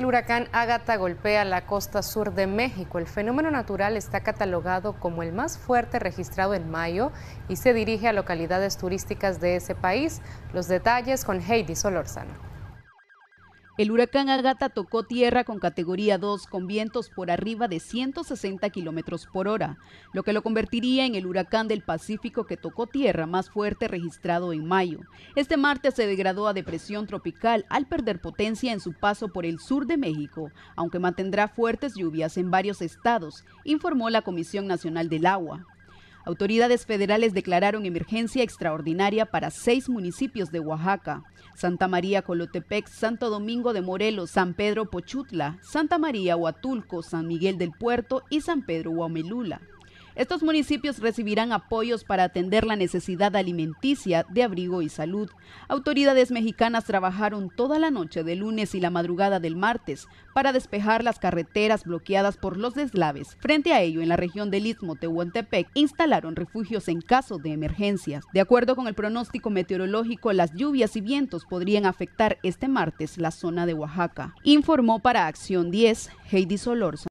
El huracán Ágata golpea la costa sur de México. El fenómeno natural está catalogado como el más fuerte registrado en mayo y se dirige a localidades turísticas de ese país. Los detalles con Heidi Solórzano. El huracán Agata tocó tierra con categoría 2 con vientos por arriba de 160 kilómetros por hora, lo que lo convertiría en el huracán del Pacífico que tocó tierra más fuerte registrado en mayo. Este martes se degradó a depresión tropical al perder potencia en su paso por el sur de México, aunque mantendrá fuertes lluvias en varios estados, informó la Comisión Nacional del Agua. Autoridades federales declararon emergencia extraordinaria para seis municipios de Oaxaca. Santa María Colotepec, Santo Domingo de Morelos, San Pedro Pochutla, Santa María Huatulco, San Miguel del Puerto y San Pedro Huamelula. Estos municipios recibirán apoyos para atender la necesidad alimenticia, de abrigo y salud. Autoridades mexicanas trabajaron toda la noche de lunes y la madrugada del martes para despejar las carreteras bloqueadas por los deslaves. Frente a ello, en la región del Istmo Tehuantepec instalaron refugios en caso de emergencias. De acuerdo con el pronóstico meteorológico, las lluvias y vientos podrían afectar este martes la zona de Oaxaca. Informó para Acción 10 Heidi Solorza.